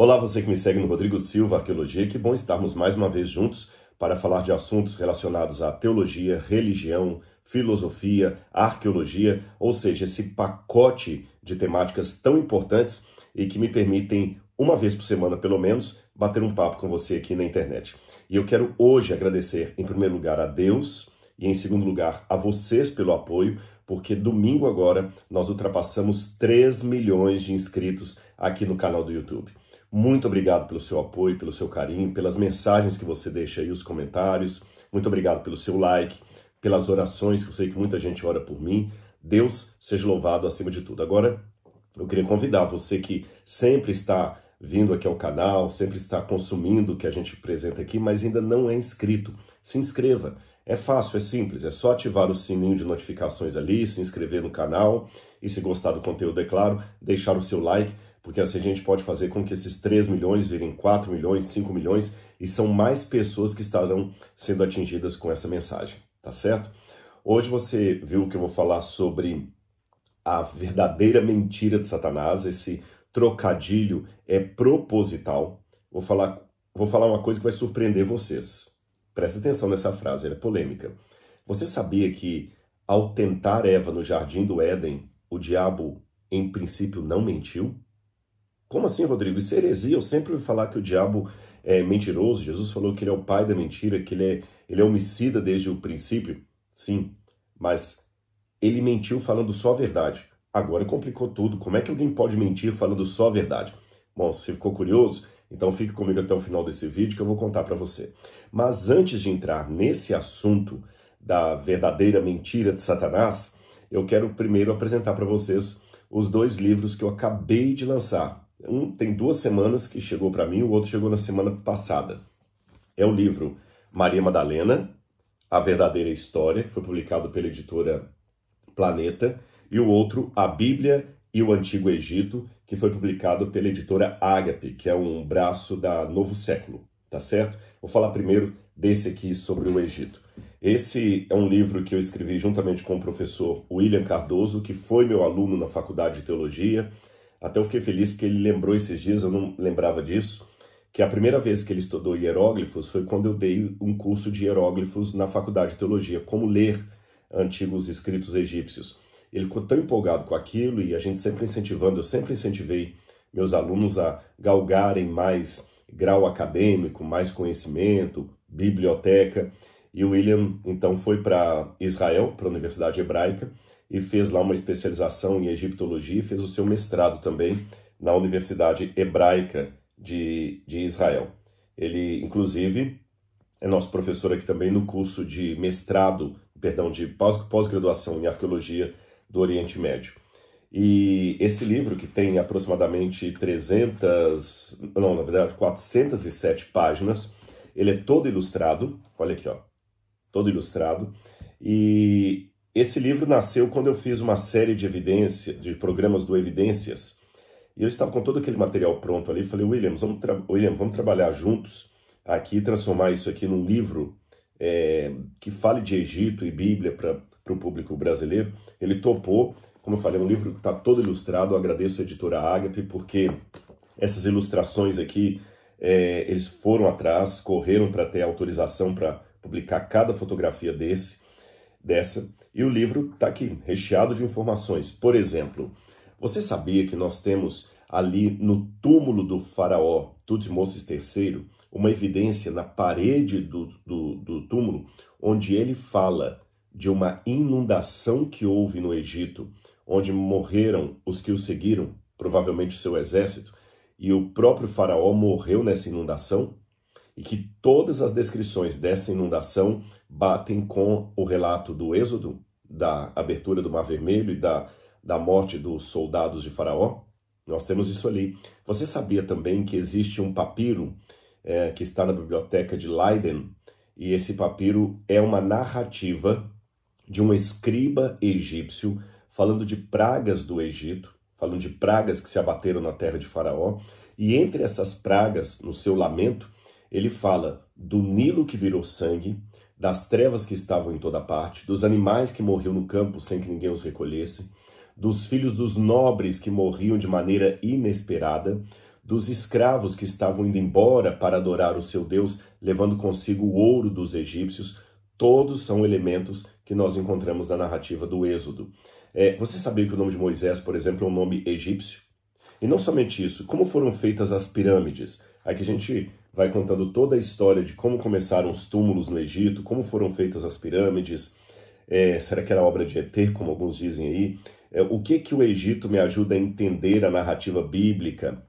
Olá, você que me segue no Rodrigo Silva Arqueologia, que bom estarmos mais uma vez juntos para falar de assuntos relacionados à teologia, religião, filosofia, arqueologia, ou seja, esse pacote de temáticas tão importantes e que me permitem, uma vez por semana pelo menos, bater um papo com você aqui na internet. E eu quero hoje agradecer, em primeiro lugar, a Deus e, em segundo lugar, a vocês pelo apoio, porque domingo agora nós ultrapassamos 3 milhões de inscritos aqui no canal do YouTube. Muito obrigado pelo seu apoio, pelo seu carinho, pelas mensagens que você deixa aí, os comentários. Muito obrigado pelo seu like, pelas orações, que eu sei que muita gente ora por mim. Deus seja louvado acima de tudo. Agora, eu queria convidar você que sempre está vindo aqui ao canal, sempre está consumindo o que a gente apresenta aqui, mas ainda não é inscrito. Se inscreva. É fácil, é simples, é só ativar o sininho de notificações ali, se inscrever no canal e, se gostar do conteúdo, é claro, deixar o seu like porque assim a gente pode fazer com que esses 3 milhões virem 4 milhões, 5 milhões e são mais pessoas que estarão sendo atingidas com essa mensagem, tá certo? Hoje você viu que eu vou falar sobre a verdadeira mentira de Satanás, esse trocadilho é proposital. Vou falar, vou falar uma coisa que vai surpreender vocês. Presta atenção nessa frase, ela é polêmica. Você sabia que ao tentar Eva no jardim do Éden, o diabo em princípio não mentiu? Como assim, Rodrigo? Isso é heresia. Eu sempre ouvi falar que o diabo é mentiroso. Jesus falou que ele é o pai da mentira, que ele é, ele é homicida desde o princípio. Sim, mas ele mentiu falando só a verdade. Agora complicou tudo. Como é que alguém pode mentir falando só a verdade? Bom, se ficou curioso, então fique comigo até o final desse vídeo que eu vou contar para você. Mas antes de entrar nesse assunto da verdadeira mentira de Satanás, eu quero primeiro apresentar para vocês os dois livros que eu acabei de lançar. Um tem duas semanas que chegou para mim, o outro chegou na semana passada. É o livro Maria Madalena, A Verdadeira História, que foi publicado pela editora Planeta, e o outro A Bíblia e o Antigo Egito, que foi publicado pela editora Ágape, que é um braço da Novo Século, tá certo? Vou falar primeiro desse aqui sobre o Egito. Esse é um livro que eu escrevi juntamente com o professor William Cardoso, que foi meu aluno na Faculdade de Teologia, até eu fiquei feliz porque ele lembrou esses dias, eu não lembrava disso, que a primeira vez que ele estudou hieróglifos foi quando eu dei um curso de hieróglifos na faculdade de teologia, como ler antigos escritos egípcios. Ele ficou tão empolgado com aquilo e a gente sempre incentivando, eu sempre incentivei meus alunos a galgarem mais grau acadêmico, mais conhecimento, biblioteca. E o William então foi para Israel, para a Universidade Hebraica, e fez lá uma especialização em egiptologia e fez o seu mestrado também na Universidade Hebraica de, de Israel. Ele, inclusive, é nosso professor aqui também no curso de mestrado, perdão, de pós-graduação em arqueologia do Oriente Médio. E esse livro, que tem aproximadamente 300, não, na verdade, 407 páginas, ele é todo ilustrado, olha aqui, ó, todo ilustrado, e esse livro nasceu quando eu fiz uma série de evidências, de programas do Evidências, e eu estava com todo aquele material pronto ali, falei, Williams, vamos, William, vamos trabalhar juntos aqui, transformar isso aqui num livro é, que fale de Egito e Bíblia para o público brasileiro. Ele topou, como eu falei, é um livro que está todo ilustrado, eu agradeço a editora Ágape, porque essas ilustrações aqui, é, eles foram atrás, correram para ter autorização para publicar cada fotografia desse, dessa, e o livro está aqui, recheado de informações. Por exemplo, você sabia que nós temos ali no túmulo do faraó Tutmosis III uma evidência na parede do, do, do túmulo, onde ele fala de uma inundação que houve no Egito, onde morreram os que o seguiram, provavelmente o seu exército, e o próprio faraó morreu nessa inundação, e que todas as descrições dessa inundação batem com o relato do Êxodo, da abertura do Mar Vermelho e da, da morte dos soldados de Faraó. Nós temos isso ali. Você sabia também que existe um papiro é, que está na biblioteca de Leiden, e esse papiro é uma narrativa de um escriba egípcio falando de pragas do Egito, falando de pragas que se abateram na terra de Faraó, e entre essas pragas, no seu lamento, ele fala do Nilo que virou sangue, das trevas que estavam em toda parte, dos animais que morriam no campo sem que ninguém os recolhesse, dos filhos dos nobres que morriam de maneira inesperada, dos escravos que estavam indo embora para adorar o seu Deus, levando consigo o ouro dos egípcios, todos são elementos que nós encontramos na narrativa do Êxodo. É, você sabia que o nome de Moisés, por exemplo, é um nome egípcio? E não somente isso, como foram feitas as pirâmides? Aqui a gente vai contando toda a história de como começaram os túmulos no Egito, como foram feitas as pirâmides, é, será que era obra de Eter, como alguns dizem aí? É, o que que o Egito me ajuda a entender a narrativa bíblica?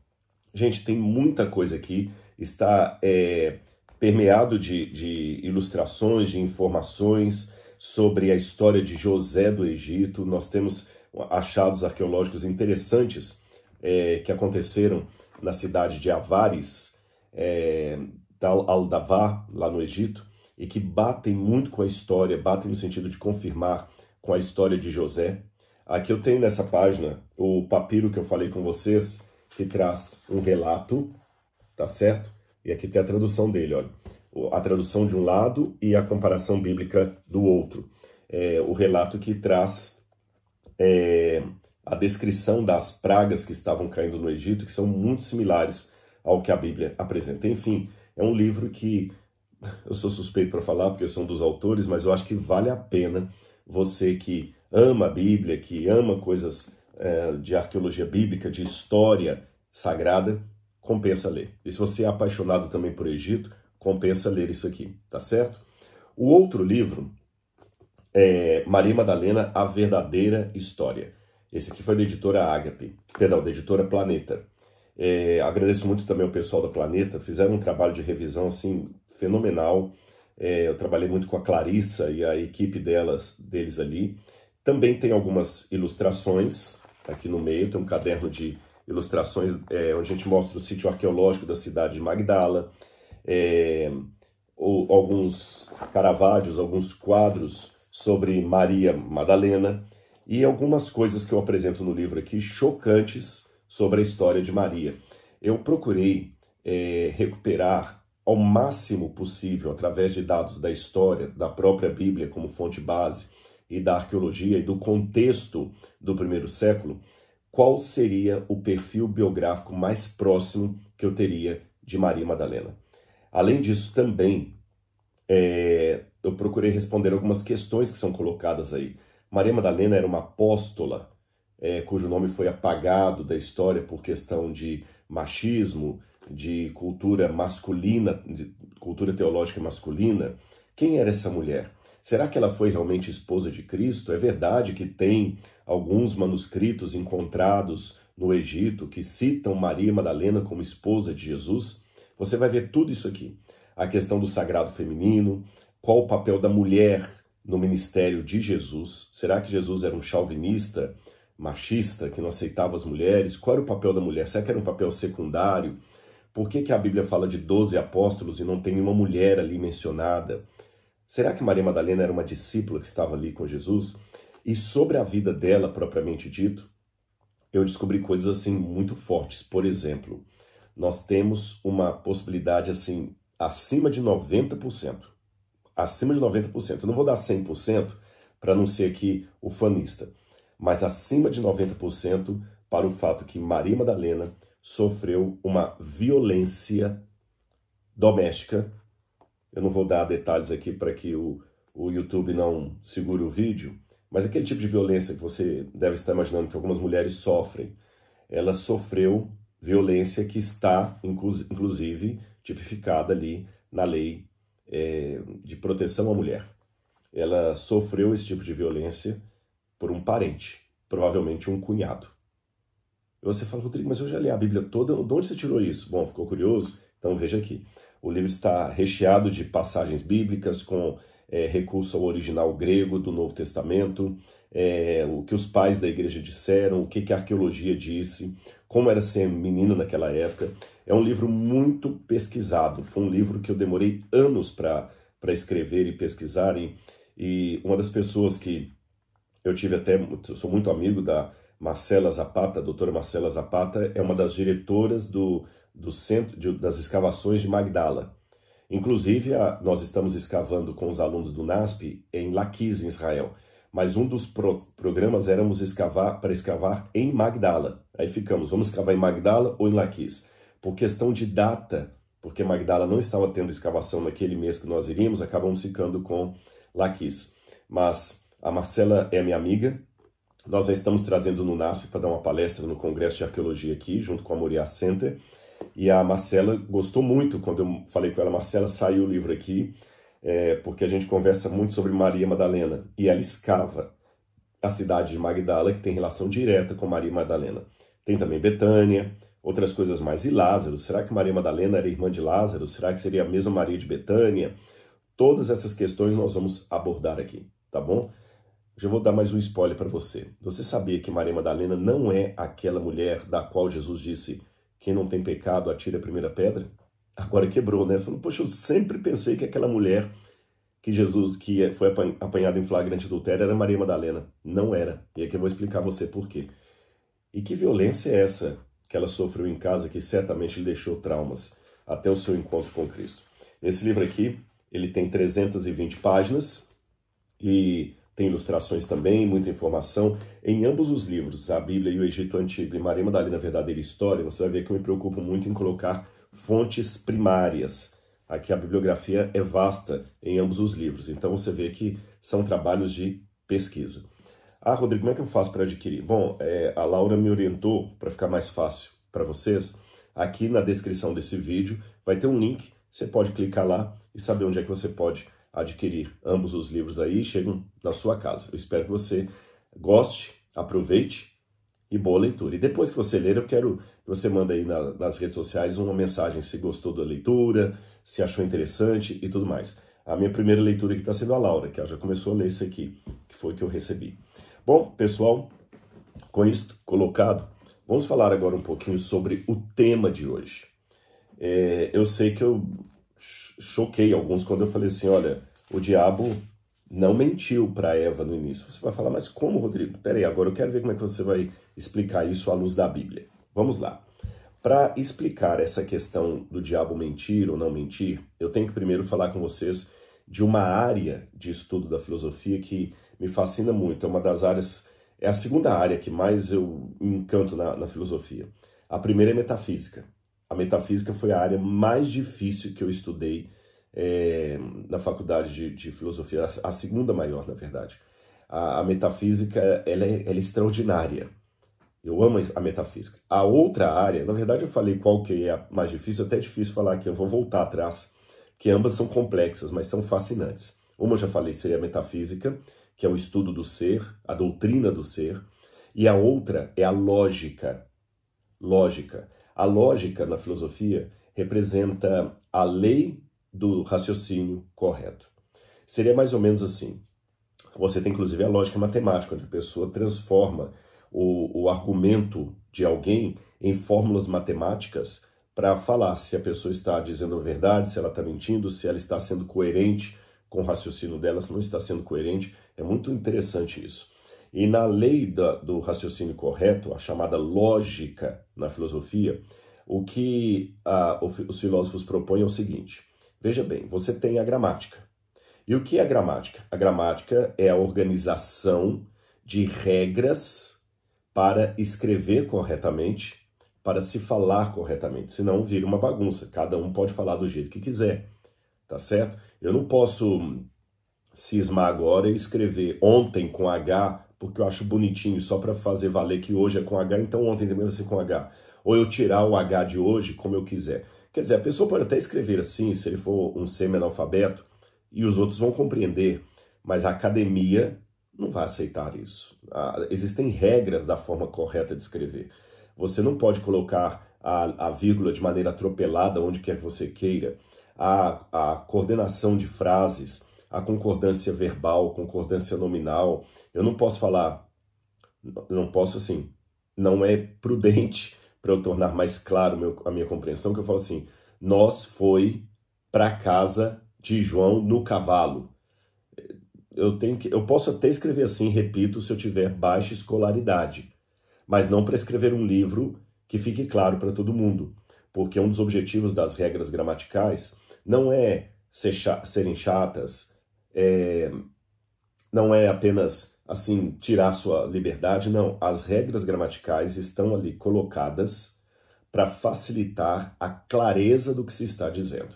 Gente, tem muita coisa aqui, está é, permeado de, de ilustrações, de informações sobre a história de José do Egito. Nós temos achados arqueológicos interessantes é, que aconteceram na cidade de Avares, é, Tal al Davar lá no Egito, e que batem muito com a história, batem no sentido de confirmar com a história de José. Aqui eu tenho nessa página o papiro que eu falei com vocês, que traz um relato, tá certo? E aqui tem a tradução dele, olha. A tradução de um lado e a comparação bíblica do outro. É, o relato que traz é, a descrição das pragas que estavam caindo no Egito, que são muito similares ao que a Bíblia apresenta. Enfim, é um livro que eu sou suspeito para falar porque eu sou um dos autores, mas eu acho que vale a pena você que ama a Bíblia, que ama coisas é, de arqueologia bíblica, de história sagrada, compensa ler. E se você é apaixonado também por Egito, compensa ler isso aqui, tá certo? O outro livro é Maria Madalena, A Verdadeira História. Esse aqui foi da editora Ágape, perdão, da editora Planeta. É, agradeço muito também ao pessoal da Planeta, fizeram um trabalho de revisão assim fenomenal. É, eu trabalhei muito com a Clarissa e a equipe delas, deles ali. Também tem algumas ilustrações aqui no meio, tem um caderno de ilustrações é, onde a gente mostra o sítio arqueológico da cidade de Magdala, é, ou, alguns caravádios, alguns quadros sobre Maria Madalena e algumas coisas que eu apresento no livro aqui chocantes sobre a história de Maria. Eu procurei é, recuperar ao máximo possível, através de dados da história, da própria Bíblia como fonte base e da arqueologia e do contexto do primeiro século, qual seria o perfil biográfico mais próximo que eu teria de Maria Madalena. Além disso, também é, eu procurei responder algumas questões que são colocadas aí. Maria Madalena era uma apóstola é, cujo nome foi apagado da história por questão de machismo, de cultura masculina, de cultura teológica masculina. Quem era essa mulher? Será que ela foi realmente esposa de Cristo? É verdade que tem alguns manuscritos encontrados no Egito que citam Maria Madalena como esposa de Jesus? Você vai ver tudo isso aqui. A questão do sagrado feminino, qual o papel da mulher no ministério de Jesus? Será que Jesus era um chauvinista? machista, que não aceitava as mulheres? Qual era o papel da mulher? Será que era um papel secundário? Por que, que a Bíblia fala de 12 apóstolos e não tem nenhuma mulher ali mencionada? Será que Maria Madalena era uma discípula que estava ali com Jesus? E sobre a vida dela propriamente dito, eu descobri coisas assim muito fortes. Por exemplo, nós temos uma possibilidade assim acima de 90%. Acima de 90%. Eu não vou dar 100% para não ser aqui ufanista, mas acima de 90% para o fato que Maria Madalena sofreu uma violência doméstica. Eu não vou dar detalhes aqui para que o, o YouTube não segure o vídeo, mas aquele tipo de violência que você deve estar imaginando que algumas mulheres sofrem, ela sofreu violência que está, inclusive, tipificada ali na lei é, de proteção à mulher. Ela sofreu esse tipo de violência por um parente, provavelmente um cunhado. E você fala, Rodrigo, mas eu já li a Bíblia toda, de onde você tirou isso? Bom, ficou curioso? Então veja aqui. O livro está recheado de passagens bíblicas com é, recurso ao original grego do Novo Testamento, é, o que os pais da igreja disseram, o que, que a arqueologia disse, como era ser menino naquela época. É um livro muito pesquisado. Foi um livro que eu demorei anos para escrever e pesquisar. E, e uma das pessoas que eu tive até, sou muito amigo da Marcela Zapata, a doutora Marcela Zapata é uma das diretoras do, do centro de, das escavações de Magdala. Inclusive, a, nós estamos escavando com os alunos do NASP em Laquis, em Israel. Mas um dos pro, programas éramos escavar para escavar em Magdala. Aí ficamos, vamos escavar em Magdala ou em Laquis? Por questão de data, porque Magdala não estava tendo escavação naquele mês que nós iríamos, acabamos ficando com Laquis. Mas a Marcela é minha amiga. Nós já estamos trazendo no NASP para dar uma palestra no Congresso de Arqueologia aqui, junto com a Moriá Center. E a Marcela gostou muito quando eu falei com ela, Marcela, saiu o livro aqui, é, porque a gente conversa muito sobre Maria Madalena. E ela escava a cidade de Magdala, que tem relação direta com Maria Madalena. Tem também Betânia, outras coisas mais. E Lázaro, será que Maria Madalena era irmã de Lázaro? Será que seria a mesma Maria de Betânia? Todas essas questões nós vamos abordar aqui, tá bom? Já vou dar mais um spoiler para você. Você sabia que Maria Madalena não é aquela mulher da qual Jesus disse: quem não tem pecado atire a primeira pedra? Agora quebrou, né? Falou, poxa, eu sempre pensei que aquela mulher que Jesus, que é, foi apanhada em flagrante adultério, era Maria Madalena. Não era. E aqui eu vou explicar você por quê. E que violência é essa que ela sofreu em casa que certamente lhe deixou traumas até o seu encontro com Cristo? Esse livro aqui, ele tem 320 páginas e tem ilustrações também, muita informação. Em ambos os livros, a Bíblia e o Egito Antigo e Maria Madalena Verdadeira História, você vai ver que eu me preocupo muito em colocar fontes primárias. Aqui a bibliografia é vasta em ambos os livros, então você vê que são trabalhos de pesquisa. Ah, Rodrigo, como é que eu faço para adquirir? Bom, é, a Laura me orientou para ficar mais fácil para vocês. Aqui na descrição desse vídeo vai ter um link, você pode clicar lá e saber onde é que você pode adquirir ambos os livros aí e chegam na sua casa. Eu espero que você goste, aproveite e boa leitura. E depois que você ler, eu quero que você manda aí na, nas redes sociais uma mensagem se gostou da leitura, se achou interessante e tudo mais. A minha primeira leitura aqui está sendo a Laura, que ela já começou a ler isso aqui, que foi que eu recebi. Bom, pessoal, com isso colocado, vamos falar agora um pouquinho sobre o tema de hoje. É, eu sei que eu choquei alguns quando eu falei assim: olha, o diabo não mentiu para Eva no início. Você vai falar, mas como, Rodrigo? Peraí, agora eu quero ver como é que você vai explicar isso à luz da Bíblia. Vamos lá. Para explicar essa questão do diabo mentir ou não mentir, eu tenho que primeiro falar com vocês de uma área de estudo da filosofia que me fascina muito. É uma das áreas, é a segunda área que mais eu encanto na, na filosofia. A primeira é metafísica a metafísica foi a área mais difícil que eu estudei é, na faculdade de, de, filosofia, a segunda maior, na verdade. A, a metafísica ela é, ela é, extraordinária. Eu amo a metafísica. A outra área, na verdade eu falei qual que é a mais difícil, até é difícil falar aqui, eu vou voltar atrás, que ambas são complexas, mas são fascinantes. Uma eu já falei, seria a metafísica, que é o estudo do ser, a doutrina do ser, e a outra é a lógica. Lógica a lógica na filosofia representa a lei do raciocínio correto. Seria mais ou menos assim. Você tem inclusive a lógica matemática, onde a pessoa transforma o, o argumento de alguém em fórmulas matemáticas para falar se a pessoa está dizendo a verdade, se ela está mentindo, se ela está sendo coerente com o raciocínio dela, se não está sendo coerente. É muito interessante isso. E na lei da, do raciocínio correto, a chamada lógica na filosofia, o que a, os filósofos propõem é o seguinte: veja bem, você tem a gramática. E o que é a gramática? A gramática é a organização de regras para escrever corretamente, para se falar corretamente. Senão vira uma bagunça. Cada um pode falar do jeito que quiser, tá certo? Eu não posso cismar agora e escrever ontem com H porque eu acho bonitinho, só para fazer valer que hoje é com H, então ontem também vai ser com H. Ou eu tirar o H de hoje, como eu quiser. Quer dizer, a pessoa pode até escrever assim, se ele for um semi-analfabeto, e os outros vão compreender, mas a academia não vai aceitar isso. existem regras da forma correta de escrever. Você não pode colocar a, a vírgula de maneira atropelada onde quer que você queira. A, a coordenação de frases, a concordância verbal, concordância nominal. Eu não posso falar, não posso assim, não é prudente para eu tornar mais claro meu, a minha compreensão, que eu falo assim, nós foi para casa de João no cavalo. Eu, tenho que, eu posso até escrever assim, repito, se eu tiver baixa escolaridade, mas não para escrever um livro que fique claro para todo mundo, porque um dos objetivos das regras gramaticais não é ser, serem chatas, é, não é apenas assim tirar sua liberdade, não. As regras gramaticais estão ali colocadas para facilitar a clareza do que se está dizendo.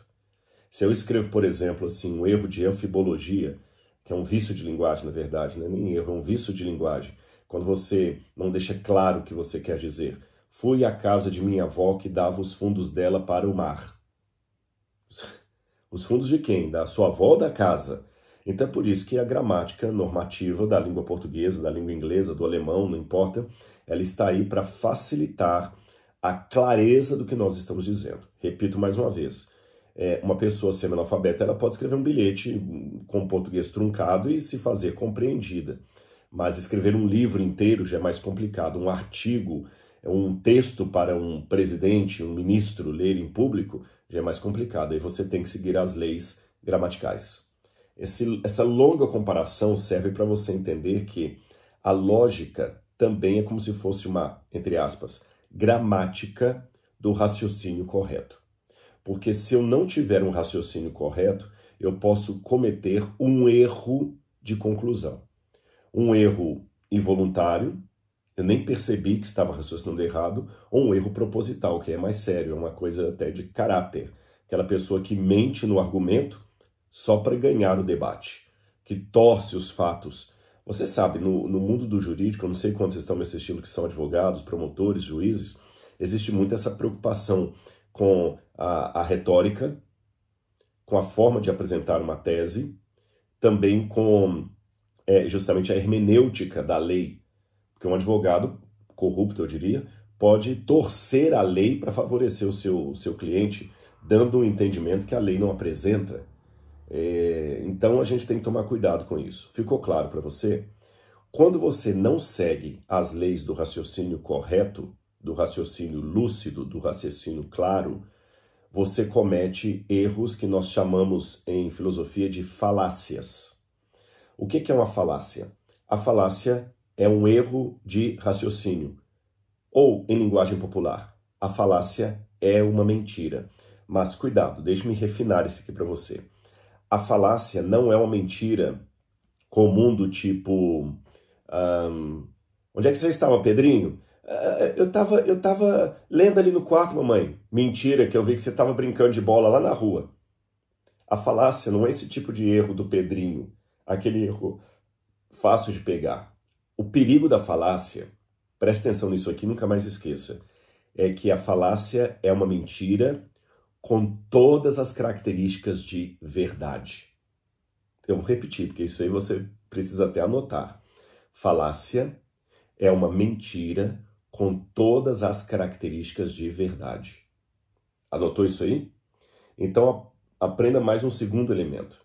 Se eu escrevo, por exemplo, assim, um erro de anfibologia, que é um vício de linguagem, na verdade, não é nem erro, é um vício de linguagem, quando você não deixa claro o que você quer dizer. Fui à casa de minha avó que dava os fundos dela para o mar. Os fundos de quem? Da sua avó ou da casa? Então é por isso que a gramática normativa da língua portuguesa, da língua inglesa, do alemão, não importa, ela está aí para facilitar a clareza do que nós estamos dizendo. Repito mais uma vez, é, uma pessoa semi-analfabeta ela pode escrever um bilhete com português truncado e se fazer compreendida. Mas escrever um livro inteiro já é mais complicado. Um artigo, um texto para um presidente, um ministro ler em público já é mais complicado. Aí você tem que seguir as leis gramaticais. Esse, essa longa comparação serve para você entender que a lógica também é como se fosse uma, entre aspas, gramática do raciocínio correto. Porque se eu não tiver um raciocínio correto, eu posso cometer um erro de conclusão. Um erro involuntário, eu nem percebi que estava raciocinando errado, ou um erro proposital, que é mais sério, é uma coisa até de caráter. Aquela pessoa que mente no argumento só para ganhar o debate, que torce os fatos. Você sabe, no, no mundo do jurídico, eu não sei quantos estão me assistindo que são advogados, promotores, juízes, existe muito essa preocupação com a, a retórica, com a forma de apresentar uma tese, também com é, justamente a hermenêutica da lei. Porque um advogado corrupto, eu diria, pode torcer a lei para favorecer o seu, o seu cliente, dando um entendimento que a lei não apresenta. É, então a gente tem que tomar cuidado com isso. Ficou claro para você? Quando você não segue as leis do raciocínio correto, do raciocínio lúcido, do raciocínio claro, você comete erros que nós chamamos em filosofia de falácias. O que é uma falácia? A falácia é um erro de raciocínio. Ou, em linguagem popular, a falácia é uma mentira. Mas cuidado, deixe-me refinar isso aqui para você a falácia não é uma mentira comum do tipo. Um, onde é que você estava, Pedrinho? Uh, eu estava eu tava lendo ali no quarto, mamãe. Mentira, que eu vi que você estava brincando de bola lá na rua. A falácia não é esse tipo de erro do Pedrinho, aquele erro fácil de pegar. O perigo da falácia, preste atenção nisso aqui, nunca mais esqueça, é que a falácia é uma mentira com todas as características de verdade. Eu vou repetir, porque isso aí você precisa até anotar. Falácia é uma mentira com todas as características de verdade. Anotou isso aí? Então aprenda mais um segundo elemento.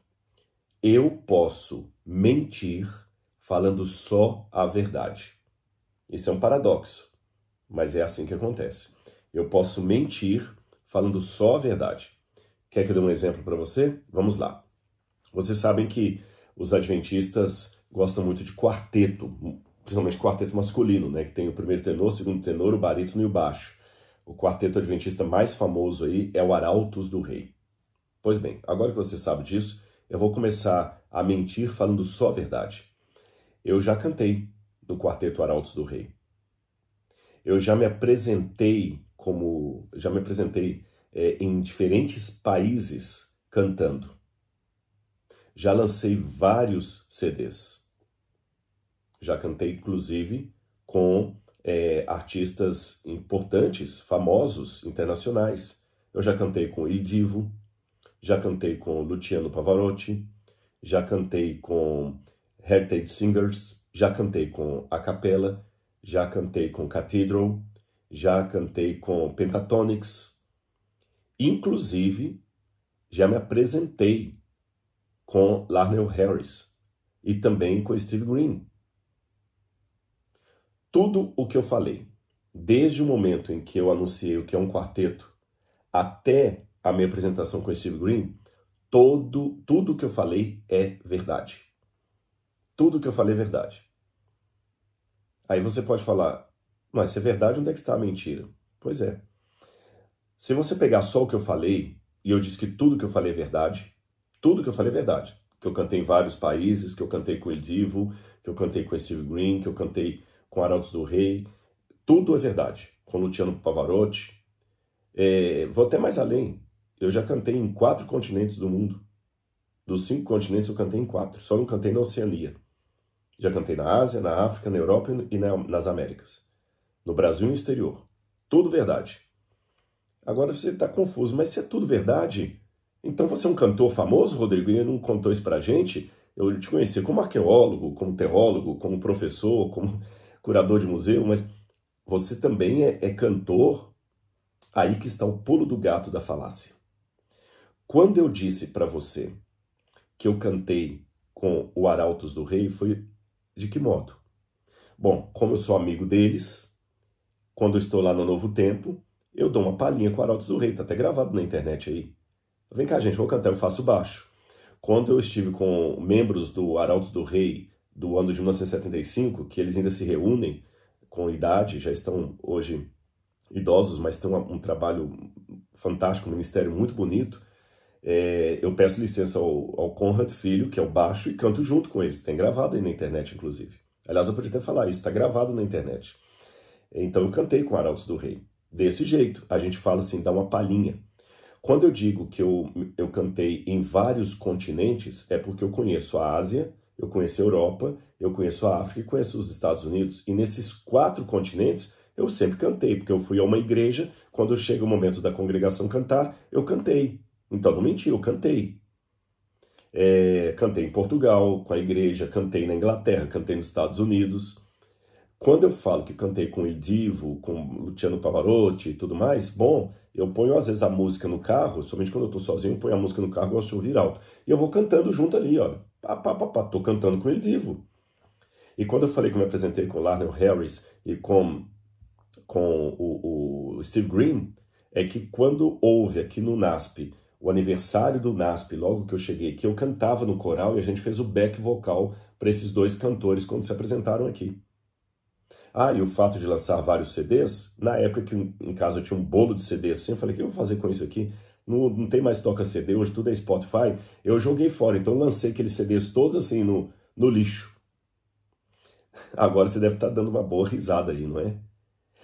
Eu posso mentir falando só a verdade. Isso é um paradoxo, mas é assim que acontece. Eu posso mentir falando só a verdade. Quer que eu dê um exemplo para você? Vamos lá. Vocês sabem que os adventistas gostam muito de quarteto, principalmente quarteto masculino, né? Que tem o primeiro tenor, o segundo tenor, o barítono e o baixo. O quarteto adventista mais famoso aí é o Arautos do Rei. Pois bem, agora que você sabe disso, eu vou começar a mentir falando só a verdade. Eu já cantei no quarteto Arautos do Rei. Eu já me apresentei como já me apresentei é, em diferentes países cantando. Já lancei vários CDs. Já cantei, inclusive, com é, artistas importantes, famosos, internacionais. Eu já cantei com Il Divo, já cantei com Luciano Pavarotti, já cantei com Heritage Singers, já cantei com A Capella, já cantei com Cathedral, já cantei com Pentatonics, inclusive já me apresentei com Larnell Harris e também com Steve Green. Tudo o que eu falei, desde o momento em que eu anunciei o que é um quarteto até a minha apresentação com Steve Green, todo, tudo o que eu falei é verdade. Tudo o que eu falei é verdade. Aí você pode falar, mas se é verdade, onde é que está a mentira? Pois é. Se você pegar só o que eu falei, e eu disse que tudo que eu falei é verdade, tudo que eu falei é verdade. Que eu cantei em vários países, que eu cantei com o Edivo, que eu cantei com Steve Green, que eu cantei com Arautos do Rei, tudo é verdade. Com Luciano Pavarotti. É, vou até mais além. Eu já cantei em quatro continentes do mundo. Dos cinco continentes, eu cantei em quatro. Só não cantei na Oceania. Já cantei na Ásia, na África, na Europa e na, nas Américas no Brasil e no exterior. Tudo verdade. Agora você está confuso, mas se é tudo verdade, então você é um cantor famoso, Rodrigo, e não contou isso pra gente? Eu te conheci como arqueólogo, como teólogo, como professor, como curador de museu, mas você também é, é cantor? Aí que está o pulo do gato da falácia. Quando eu disse para você que eu cantei com o Arautos do Rei, foi de que modo? Bom, como eu sou amigo deles, quando estou lá no Novo Tempo, eu dou uma palhinha com o Arautos do Rei, tá até gravado na internet aí. Vem cá, gente, vou cantar, eu faço baixo. Quando eu estive com membros do Arautos do Rei do ano de 1975, que eles ainda se reúnem com idade, já estão hoje idosos, mas têm um, um trabalho fantástico, um ministério muito bonito, é, eu peço licença ao, ao Conrad Filho, que é o baixo, e canto junto com eles. Tem gravado aí na internet, inclusive. Aliás, eu podia até falar isso, está gravado na internet. Então eu cantei com Arautos do Rei. Desse jeito, a gente fala assim, dá uma palhinha. Quando eu digo que eu, eu cantei em vários continentes, é porque eu conheço a Ásia, eu conheço a Europa, eu conheço a África e conheço os Estados Unidos. E nesses quatro continentes, eu sempre cantei, porque eu fui a uma igreja, quando chega o momento da congregação cantar, eu cantei. Então não menti, eu cantei. É, cantei em Portugal com a igreja, cantei na Inglaterra, cantei nos Estados Unidos. Quando eu falo que cantei com Edivo, com Luciano Pavarotti e tudo mais, bom, eu ponho às vezes a música no carro, somente quando eu tô sozinho, eu ponho a música no carro, gosto de ouvir alto. E eu vou cantando junto ali, ó. Pá, pá, pá, pá, tô cantando com Edivo. E quando eu falei que me apresentei com Larnell Harris e com, com o, o Steve Green, é que quando houve aqui no NASP o aniversário do NASP, logo que eu cheguei aqui, eu cantava no coral e a gente fez o back vocal para esses dois cantores quando se apresentaram aqui. Ah, e o fato de lançar vários CDs, na época que em casa eu tinha um bolo de CD assim, eu falei, o que eu vou fazer com isso aqui? Não, não tem mais toca CD, hoje tudo é Spotify. Eu joguei fora, então lancei aqueles CDs todos assim no, no lixo. Agora você deve estar tá dando uma boa risada aí, não é?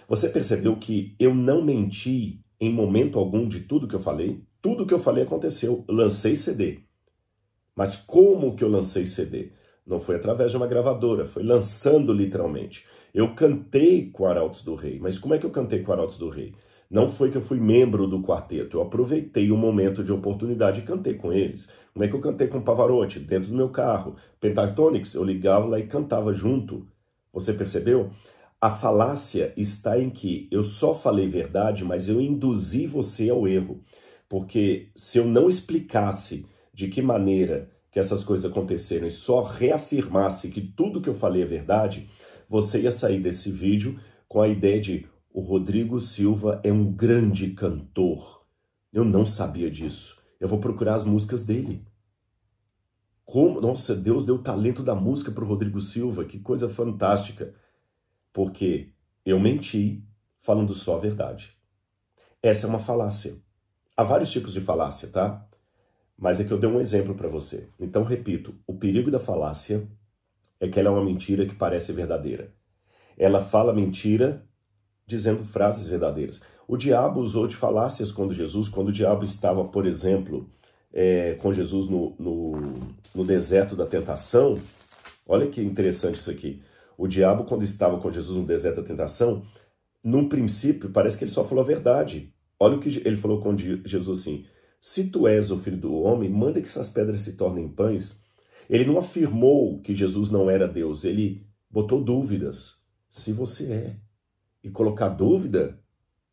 Você percebeu que eu não menti em momento algum de tudo que eu falei? Tudo que eu falei aconteceu. Eu lancei CD. Mas como que eu lancei CD? Não foi através de uma gravadora, foi lançando literalmente. Eu cantei com Arautos do Rei, mas como é que eu cantei com Arautos do Rei? Não foi que eu fui membro do quarteto, eu aproveitei o um momento de oportunidade e cantei com eles. Como é que eu cantei com Pavarotti? Dentro do meu carro. Pentatonics, eu ligava lá e cantava junto. Você percebeu? A falácia está em que eu só falei verdade, mas eu induzi você ao erro. Porque se eu não explicasse de que maneira que essas coisas aconteceram e só reafirmasse que tudo que eu falei é verdade, você ia sair desse vídeo com a ideia de o Rodrigo Silva é um grande cantor. Eu não sabia disso. Eu vou procurar as músicas dele. Como, nossa, Deus deu o talento da música para o Rodrigo Silva, que coisa fantástica. Porque eu menti falando só a verdade. Essa é uma falácia. Há vários tipos de falácia, tá? Mas é que eu dei um exemplo para você. Então, repito, o perigo da falácia é que ela é uma mentira que parece verdadeira. Ela fala mentira dizendo frases verdadeiras. O diabo usou de falácias quando Jesus, quando o diabo estava, por exemplo, é, com Jesus no, no, no deserto da tentação. Olha que interessante isso aqui. O diabo, quando estava com Jesus no deserto da tentação, num princípio, parece que ele só falou a verdade. Olha o que ele falou com Jesus assim: Se tu és o filho do homem, manda que essas pedras se tornem pães. Ele não afirmou que Jesus não era Deus, ele botou dúvidas. Se você é. E colocar dúvida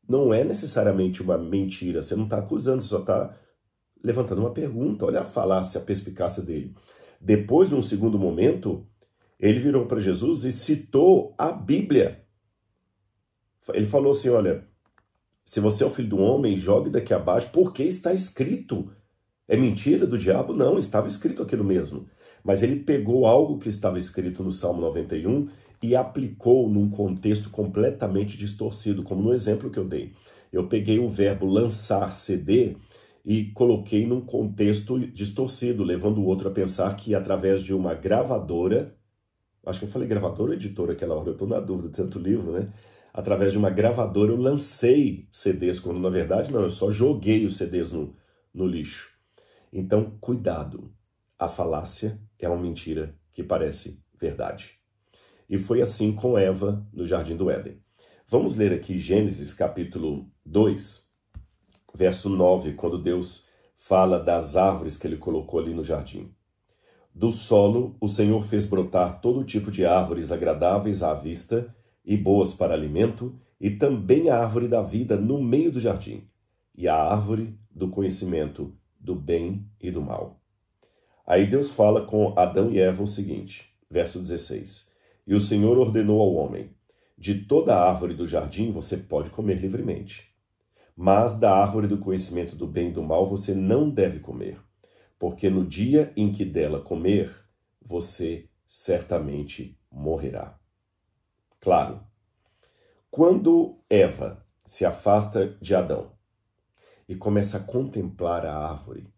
não é necessariamente uma mentira. Você não está acusando, você só está levantando uma pergunta. Olha a falácia, a perspicácia dele. Depois, num segundo momento, ele virou para Jesus e citou a Bíblia. Ele falou assim: Olha, se você é o filho do homem, jogue daqui abaixo, porque está escrito. É mentira do diabo? Não, estava escrito aquilo mesmo. Mas ele pegou algo que estava escrito no Salmo 91 e aplicou num contexto completamente distorcido, como no exemplo que eu dei. Eu peguei o verbo lançar CD e coloquei num contexto distorcido, levando o outro a pensar que através de uma gravadora, acho que eu falei gravadora ou editora aquela hora, eu estou na dúvida, tanto livro, né? Através de uma gravadora eu lancei CDs, quando na verdade não, eu só joguei os CDs no, no lixo. Então, cuidado, a falácia é uma mentira que parece verdade. E foi assim com Eva no jardim do Éden. Vamos ler aqui Gênesis capítulo 2, verso 9, quando Deus fala das árvores que ele colocou ali no jardim. Do solo o Senhor fez brotar todo tipo de árvores agradáveis à vista e boas para alimento, e também a árvore da vida no meio do jardim, e a árvore do conhecimento do bem e do mal. Aí Deus fala com Adão e Eva o seguinte, verso 16: E o Senhor ordenou ao homem: De toda árvore do jardim você pode comer livremente, mas da árvore do conhecimento do bem e do mal você não deve comer, porque no dia em que dela comer, você certamente morrerá. Claro, quando Eva se afasta de Adão e começa a contemplar a árvore,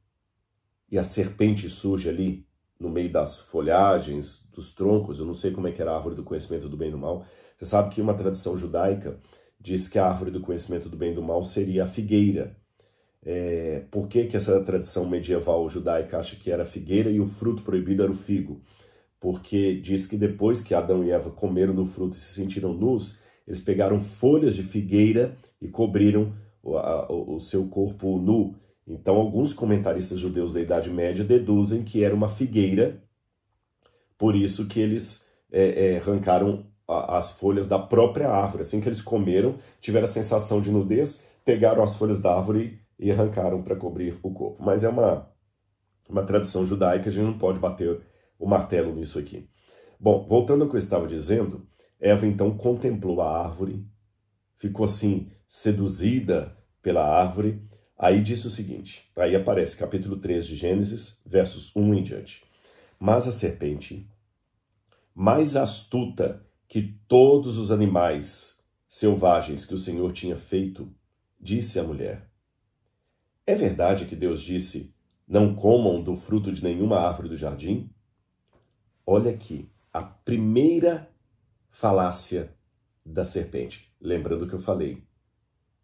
e a serpente surge ali no meio das folhagens, dos troncos, eu não sei como é que era a árvore do conhecimento do bem e do mal. Você sabe que uma tradição judaica diz que a árvore do conhecimento do bem e do mal seria a figueira. É, por que, que essa tradição medieval judaica acha que era a figueira e o fruto proibido era o figo? Porque diz que depois que Adão e Eva comeram do fruto e se sentiram nus, eles pegaram folhas de figueira e cobriram o, a, o seu corpo nu. Então, alguns comentaristas judeus da Idade Média deduzem que era uma figueira, por isso que eles é, é, arrancaram a, as folhas da própria árvore. Assim que eles comeram, tiveram a sensação de nudez, pegaram as folhas da árvore e arrancaram para cobrir o corpo. Mas é uma, uma tradição judaica, a gente não pode bater o martelo nisso aqui. Bom, voltando ao que eu estava dizendo, Eva então contemplou a árvore, ficou assim seduzida pela árvore Aí diz o seguinte: aí aparece capítulo 3 de Gênesis, versos 1 em diante. Mas a serpente, mais astuta que todos os animais selvagens que o Senhor tinha feito, disse à mulher: É verdade que Deus disse: Não comam do fruto de nenhuma árvore do jardim? Olha aqui a primeira falácia da serpente. Lembrando que eu falei: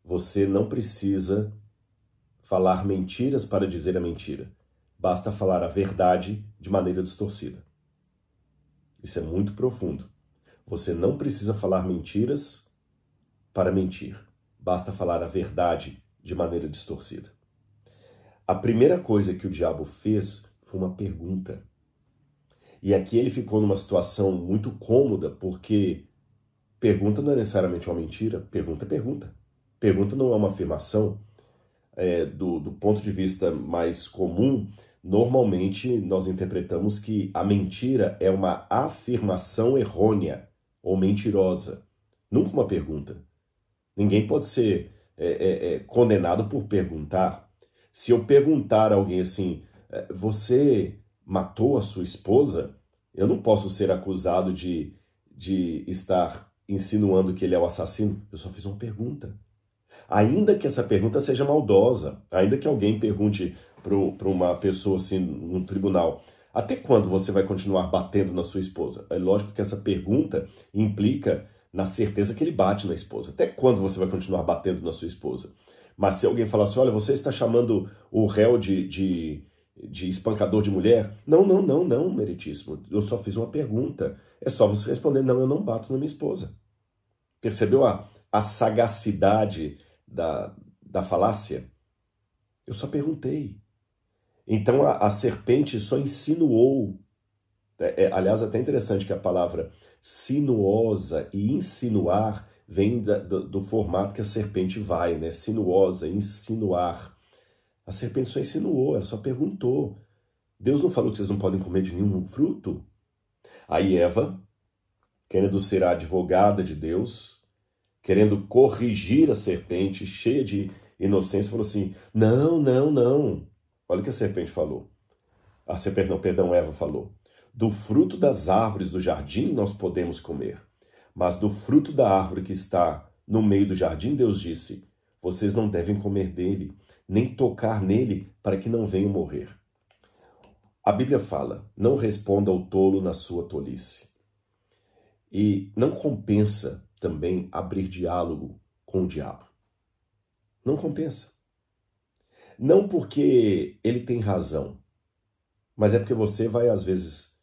você não precisa falar mentiras para dizer a mentira. Basta falar a verdade de maneira distorcida. Isso é muito profundo. Você não precisa falar mentiras para mentir. Basta falar a verdade de maneira distorcida. A primeira coisa que o diabo fez foi uma pergunta. E aqui ele ficou numa situação muito cômoda, porque pergunta não é necessariamente uma mentira, pergunta é pergunta. Pergunta não é uma afirmação, é, do, do ponto de vista mais comum, normalmente nós interpretamos que a mentira é uma afirmação errônea ou mentirosa, nunca uma pergunta. Ninguém pode ser é, é, é condenado por perguntar. Se eu perguntar a alguém assim, é, você matou a sua esposa, eu não posso ser acusado de, de estar insinuando que ele é o assassino. Eu só fiz uma pergunta. Ainda que essa pergunta seja maldosa, ainda que alguém pergunte para uma pessoa assim no tribunal, até quando você vai continuar batendo na sua esposa? É lógico que essa pergunta implica na certeza que ele bate na esposa. Até quando você vai continuar batendo na sua esposa? Mas se alguém falar assim, olha, você está chamando o réu de, de, de espancador de mulher? Não, não, não, não, meritíssimo. Eu só fiz uma pergunta. É só você responder, não, eu não bato na minha esposa. Percebeu a, a sagacidade da, da falácia? Eu só perguntei. Então a, a serpente só insinuou. É, é, aliás, até interessante que a palavra sinuosa e insinuar vem da, do, do, formato que a serpente vai, né? Sinuosa, insinuar. A serpente só insinuou, ela só perguntou. Deus não falou que vocês não podem comer de nenhum fruto? Aí Eva, querendo ser a advogada de Deus, querendo corrigir a serpente, cheia de inocência, falou assim: Não, não, não. Olha o que a serpente falou. A serpente, não, perdão, Eva falou: Do fruto das árvores do jardim nós podemos comer, mas do fruto da árvore que está no meio do jardim, Deus disse: Vocês não devem comer dele, nem tocar nele, para que não venham morrer. A Bíblia fala: Não responda ao tolo na sua tolice. E não compensa também abrir diálogo com o diabo. Não compensa. Não porque ele tem razão, mas é porque você vai, às vezes,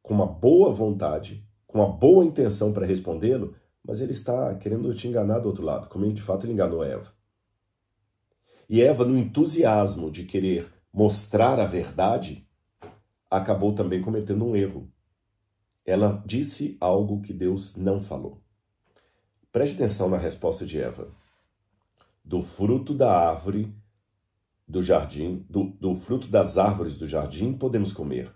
com uma boa vontade, com uma boa intenção para respondê-lo, mas ele está querendo te enganar do outro lado, como ele de fato ele enganou Eva. E Eva, no entusiasmo de querer mostrar a verdade, acabou também cometendo um erro. Ela disse algo que Deus não falou. Preste atenção na resposta de Eva. Do fruto da árvore do jardim, do, do fruto das árvores do jardim podemos comer.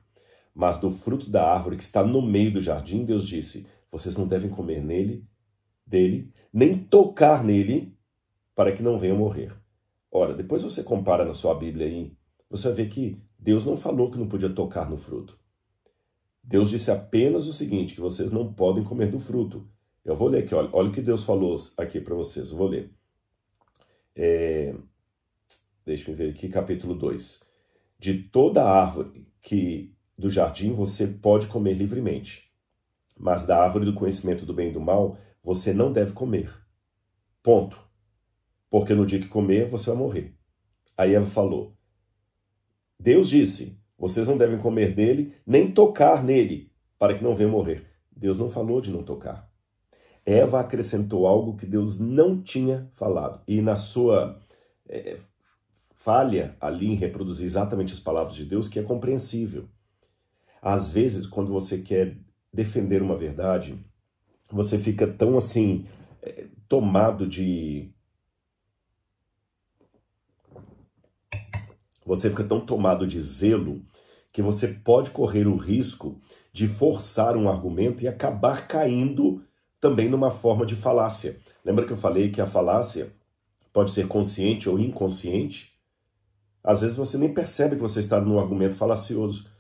Mas do fruto da árvore que está no meio do jardim, Deus disse: vocês não devem comer nele, dele, nem tocar nele, para que não venham morrer. Ora, depois você compara na sua Bíblia aí, você vai ver que Deus não falou que não podia tocar no fruto. Deus disse apenas o seguinte: que vocês não podem comer do fruto. Eu vou ler aqui, olha, olha o que Deus falou aqui para vocês. Eu vou ler. É, deixa eu ver aqui, capítulo 2. De toda árvore que do jardim você pode comer livremente, mas da árvore do conhecimento do bem e do mal você não deve comer. Ponto. Porque no dia que comer, você vai morrer. Aí Eva falou: Deus disse: vocês não devem comer dele, nem tocar nele, para que não venham morrer. Deus não falou de não tocar. Eva acrescentou algo que Deus não tinha falado. E na sua é, falha ali em reproduzir exatamente as palavras de Deus, que é compreensível. Às vezes, quando você quer defender uma verdade, você fica tão assim, é, tomado de. Você fica tão tomado de zelo que você pode correr o risco de forçar um argumento e acabar caindo também numa forma de falácia. Lembra que eu falei que a falácia pode ser consciente ou inconsciente? Às vezes você nem percebe que você está num argumento falacioso.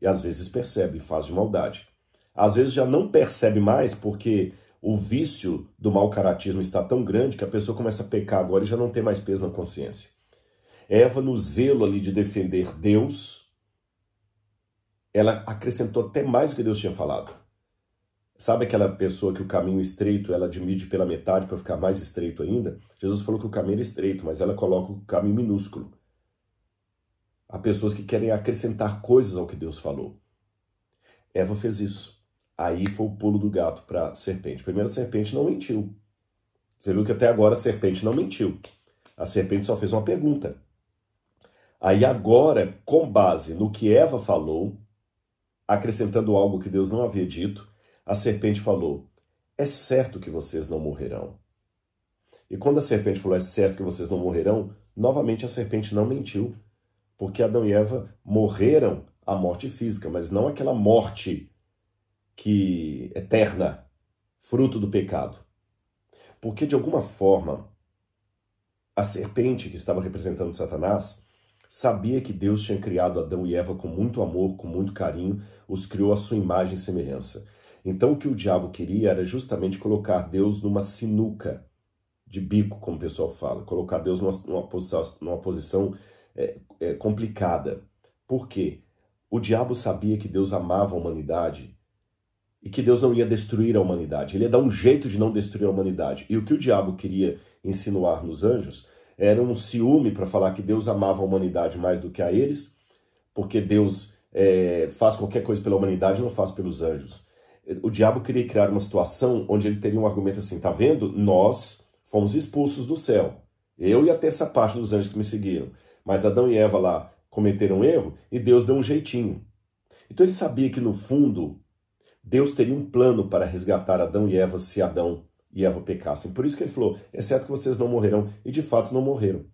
E às vezes percebe, faz de maldade. Às vezes já não percebe mais porque o vício do mau caratismo está tão grande que a pessoa começa a pecar agora e já não tem mais peso na consciência. Eva, no zelo ali de defender Deus, ela acrescentou até mais do que Deus tinha falado. Sabe aquela pessoa que o caminho estreito ela divide pela metade para ficar mais estreito ainda? Jesus falou que o caminho é estreito, mas ela coloca o caminho minúsculo. Há pessoas que querem acrescentar coisas ao que Deus falou. Eva fez isso. Aí foi o pulo do gato para a serpente. Primeiro, a serpente não mentiu. Você viu que até agora a serpente não mentiu. A serpente só fez uma pergunta. Aí agora, com base no que Eva falou, acrescentando algo que Deus não havia dito, a serpente falou: É certo que vocês não morrerão. E quando a serpente falou: É certo que vocês não morrerão, novamente a serpente não mentiu, porque Adão e Eva morreram a morte física, mas não aquela morte que eterna, fruto do pecado. Porque de alguma forma a serpente que estava representando Satanás sabia que Deus tinha criado Adão e Eva com muito amor, com muito carinho, os criou à sua imagem e semelhança. Então o que o diabo queria era justamente colocar Deus numa sinuca de bico, como o pessoal fala, colocar Deus numa, numa posição, numa posição é, é, complicada. Por quê? O diabo sabia que Deus amava a humanidade e que Deus não ia destruir a humanidade. Ele ia dar um jeito de não destruir a humanidade. E o que o diabo queria insinuar nos anjos era um ciúme para falar que Deus amava a humanidade mais do que a eles, porque Deus é, faz qualquer coisa pela humanidade, não faz pelos anjos o diabo queria criar uma situação onde ele teria um argumento assim: tá vendo? Nós fomos expulsos do céu. Eu e até essa parte dos anjos que me seguiram. Mas Adão e Eva lá cometeram um erro e Deus deu um jeitinho. Então ele sabia que no fundo Deus teria um plano para resgatar Adão e Eva se Adão e Eva pecassem. Por isso que ele falou: exceto é que vocês não morrerão, e de fato não morreram.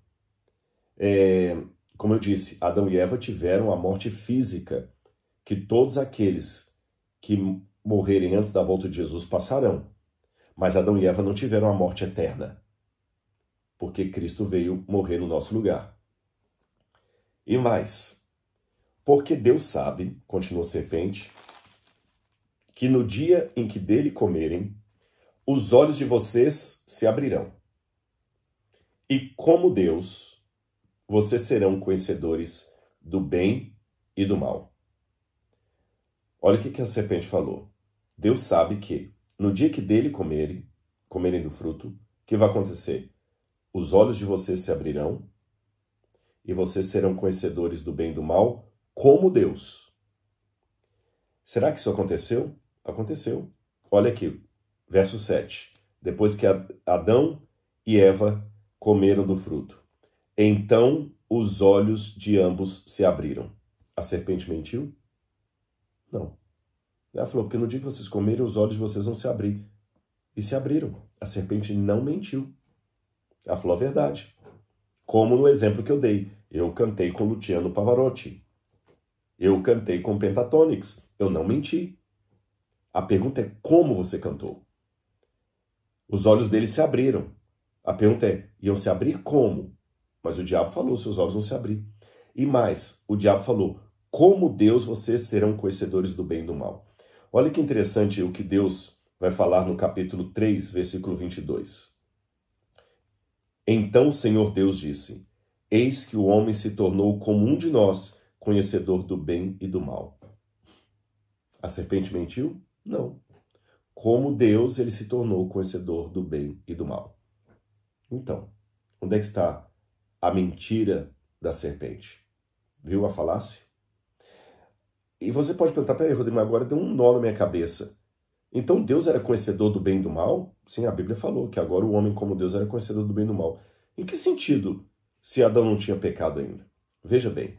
É, como eu disse, Adão e Eva tiveram a morte física que todos aqueles que morrerem antes da volta de Jesus passarão, mas Adão e Eva não tiveram a morte eterna, porque Cristo veio morrer no nosso lugar. E mais, porque Deus sabe, continuou serpente, que no dia em que dele comerem, os olhos de vocês se abrirão. E como Deus, vocês serão conhecedores do bem e do mal. Olha o que a serpente falou. Deus sabe que, no dia que dele comerem, comerem do fruto, que vai acontecer? Os olhos de vocês se abrirão e vocês serão conhecedores do bem e do mal, como Deus. Será que isso aconteceu? Aconteceu. Olha aqui, verso 7. Depois que Adão e Eva comeram do fruto. Então os olhos de ambos se abriram. A serpente mentiu? Não. Ela falou, porque no dia que vocês comerem, os olhos de vocês vão se abrir. E se abriram. A serpente não mentiu. Ela falou a verdade. Como no exemplo que eu dei. Eu cantei com Luciano Pavarotti. Eu cantei com Pentatonix, Eu não menti. A pergunta é como você cantou. Os olhos deles se abriram. A pergunta é, iam se abrir como? Mas o diabo falou, seus olhos vão se abrir. E mais, o diabo falou, como Deus vocês serão conhecedores do bem e do mal. Olha que interessante o que Deus vai falar no capítulo 3, versículo 22. Então o Senhor Deus disse: Eis que o homem se tornou como um de nós, conhecedor do bem e do mal. A serpente mentiu? Não. Como Deus, ele se tornou conhecedor do bem e do mal. Então, onde é que está a mentira da serpente? Viu a falácia? E você pode perguntar, peraí, Rodrigo, agora deu um nó na minha cabeça. Então Deus era conhecedor do bem e do mal? Sim, a Bíblia falou que agora o homem como Deus era conhecedor do bem e do mal. Em que sentido se Adão não tinha pecado ainda? Veja bem,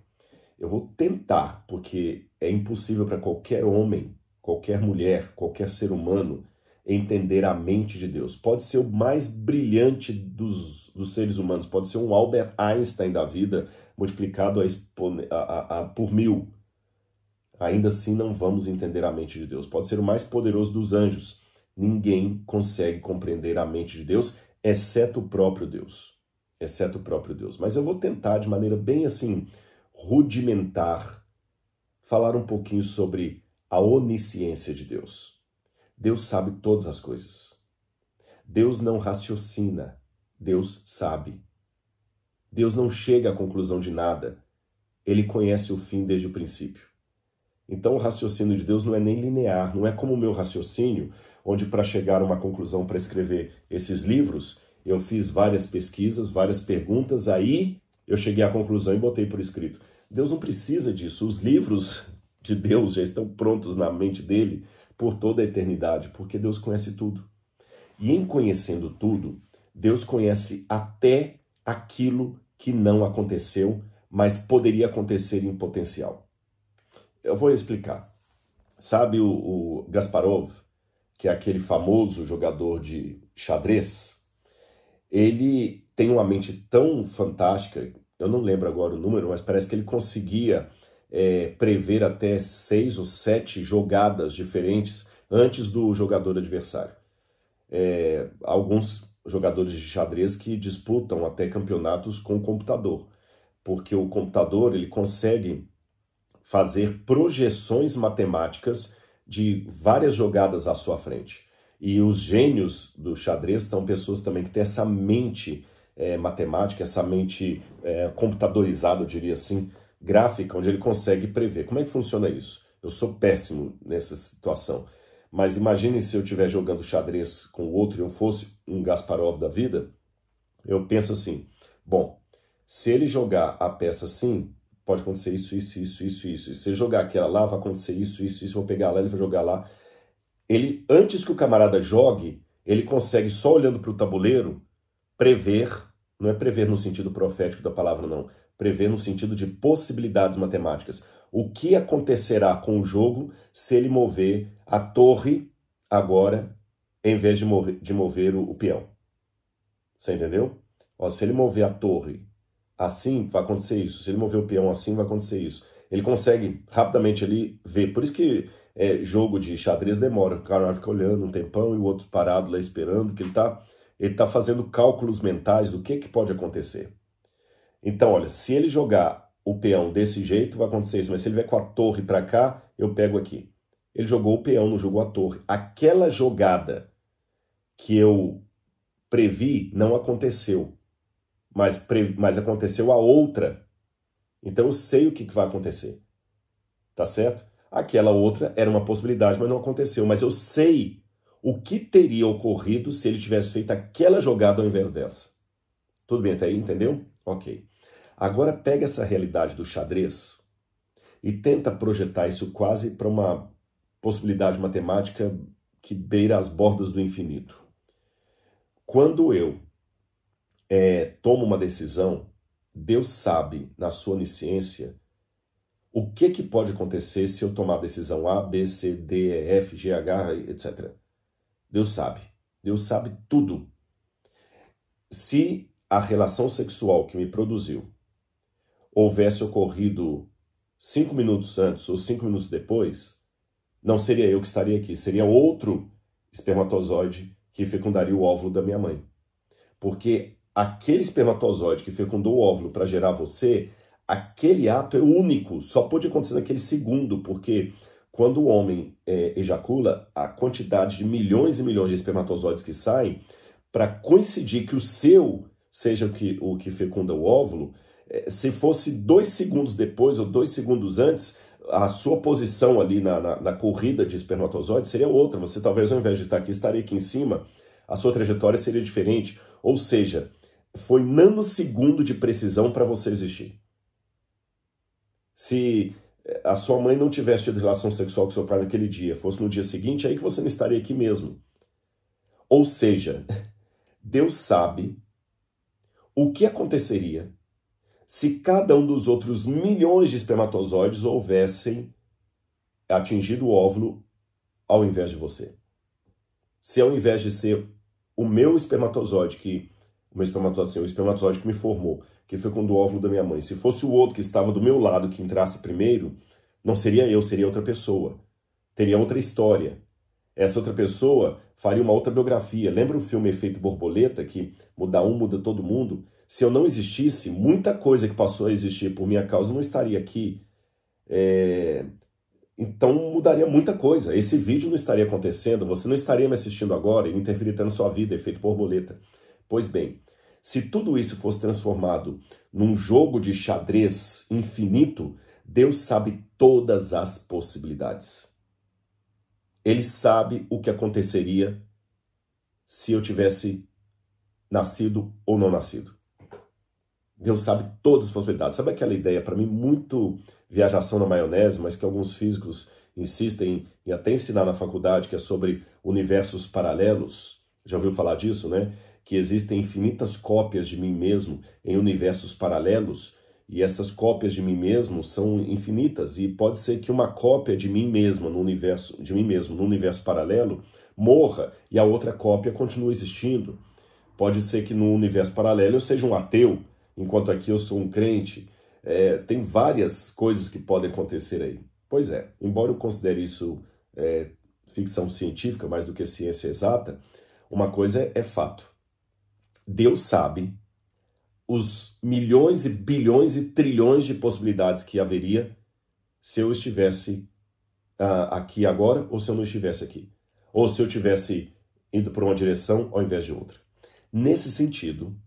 eu vou tentar, porque é impossível para qualquer homem, qualquer mulher, qualquer ser humano entender a mente de Deus. Pode ser o mais brilhante dos, dos seres humanos, pode ser um Albert Einstein da vida multiplicado a, a, a, por mil ainda assim não vamos entender a mente de Deus. Pode ser o mais poderoso dos anjos. Ninguém consegue compreender a mente de Deus, exceto o próprio Deus. Exceto o próprio Deus. Mas eu vou tentar, de maneira bem assim, rudimentar, falar um pouquinho sobre a onisciência de Deus. Deus sabe todas as coisas. Deus não raciocina, Deus sabe. Deus não chega à conclusão de nada. Ele conhece o fim desde o princípio. Então o raciocínio de Deus não é nem linear, não é como o meu raciocínio, onde para chegar a uma conclusão para escrever esses livros, eu fiz várias pesquisas, várias perguntas, aí eu cheguei à conclusão e botei por escrito. Deus não precisa disso. Os livros de Deus já estão prontos na mente dele por toda a eternidade, porque Deus conhece tudo. E em conhecendo tudo, Deus conhece até aquilo que não aconteceu, mas poderia acontecer em potencial. Eu vou explicar. Sabe o, o Gasparov, que é aquele famoso jogador de xadrez? Ele tem uma mente tão fantástica, eu não lembro agora o número, mas parece que ele conseguia é, prever até seis ou sete jogadas diferentes antes do jogador adversário. É, alguns jogadores de xadrez que disputam até campeonatos com o computador, porque o computador ele consegue fazer projeções matemáticas de várias jogadas à sua frente. E os gênios do xadrez são pessoas também que têm essa mente é, matemática, essa mente é, computadorizada, eu diria assim, gráfica, onde ele consegue prever. Como é que funciona isso? Eu sou péssimo nessa situação. Mas imagine se eu estiver jogando xadrez com outro e eu fosse um Gasparov da vida, eu penso assim: bom, se ele jogar a peça assim, pode acontecer isso, isso, isso, isso, isso. Se ele jogar aquela lá, vai acontecer isso, isso, isso, vou pegar lá, ele vai jogar lá. Ele, antes que o camarada jogue, ele consegue, só olhando para o tabuleiro, prever, não é prever no sentido profético da palavra, não, prever no sentido de possibilidades matemáticas. O que acontecerá com o jogo se ele mover a torre agora, em vez de mover, de mover o, o peão? Você entendeu? Ó, se ele mover a torre assim, vai acontecer isso. Se ele mover o peão assim, vai acontecer isso. Ele consegue rapidamente ali ver. Por isso que é, jogo de xadrez demora. O cara fica olhando um tempão e o outro parado lá esperando, que ele está ele tá fazendo cálculos mentais do que, que pode acontecer. Então, olha, se ele jogar o peão desse jeito, vai acontecer isso. Mas se ele vier com a torre para cá, eu pego aqui. Ele jogou o peão, não jogou a torre. Aquela jogada que eu previ não aconteceu mas, mas aconteceu a outra. Então eu sei o que vai acontecer. Tá certo? Aquela outra era uma possibilidade, mas não aconteceu. Mas eu sei o que teria ocorrido se ele tivesse feito aquela jogada ao invés dessa. Tudo bem até aí, entendeu? Ok. Agora pega essa realidade do xadrez e tenta projetar isso quase para uma possibilidade matemática que beira as bordas do infinito. Quando eu é, toma uma decisão, Deus sabe, na sua onisciência, o que, que pode acontecer se eu tomar a decisão A, B, C, D, E, F, G, H, etc. Deus sabe. Deus sabe tudo. Se a relação sexual que me produziu houvesse ocorrido cinco minutos antes ou cinco minutos depois, não seria eu que estaria aqui, seria outro espermatozoide que fecundaria o óvulo da minha mãe. Porque aquele espermatozoide que fecundou o óvulo para gerar você, aquele ato é único, só pode acontecer naquele segundo, porque quando o homem é, ejacula, a quantidade de milhões e milhões de espermatozoides que saem, para coincidir que o seu seja o que, o que fecunda o óvulo, é, se fosse dois segundos depois ou dois segundos antes, a sua posição ali na, na, na, corrida de espermatozoide seria outra. Você talvez, ao invés de estar aqui, estaria aqui em cima, a sua trajetória seria diferente. Ou seja, foi nanosegundo de precisão para você existir. Se eh, a sua mãe não tivesse tido relação sexual com seu pai naquele dia, fosse no dia seguinte, é aí que você não estaria aqui mesmo. Ou seja, Deus sabe o que aconteceria se cada um dos outros milhões de espermatozoides houvessem atingido o óvulo ao invés de você. Se ao invés de ser o meu espermatozoide que o meu espermatozoide, assim, o espermatozoide que me formou, que foi com o óvulo da minha mãe. Se fosse o outro que estava do meu lado que entrasse primeiro, não seria eu, seria outra pessoa. Teria outra história. Essa outra pessoa faria uma outra biografia. Lembra o filme Efeito Borboleta, que muda um, muda todo mundo? Se eu não existisse, muita coisa que passou a existir por minha causa não estaria aqui. É... Então mudaria muita coisa. Esse vídeo não estaria acontecendo, você não estaria me assistindo agora e interferindo sua vida, efeito borboleta. Pois bem, se tudo isso fosse transformado num jogo de xadrez infinito, Deus sabe todas as possibilidades. Ele sabe o que aconteceria se eu tivesse nascido ou não nascido. Deus sabe todas as possibilidades. Sabe aquela ideia, para mim, muito viajação na maionese, mas que alguns físicos insistem em até ensinar na faculdade, que é sobre universos paralelos? Já ouviu falar disso, né? que existem infinitas cópias de mim mesmo em universos paralelos, e essas cópias de mim mesmo são infinitas e pode ser que uma cópia de mim mesmo no universo de mim mesmo no universo paralelo morra e a outra cópia continue existindo. Pode ser que no universo paralelo eu seja um ateu, enquanto aqui eu sou um crente. É, tem várias coisas que podem acontecer aí. Pois é, embora eu considere isso é, ficção científica mais do que ciência exata, uma coisa é, é fato. Deus sabe os milhões e bilhões e trilhões de possibilidades que haveria se eu estivesse uh, aqui agora ou se eu não estivesse aqui. Ou se eu tivesse indo para uma direção ao invés de outra. Nesse sentido,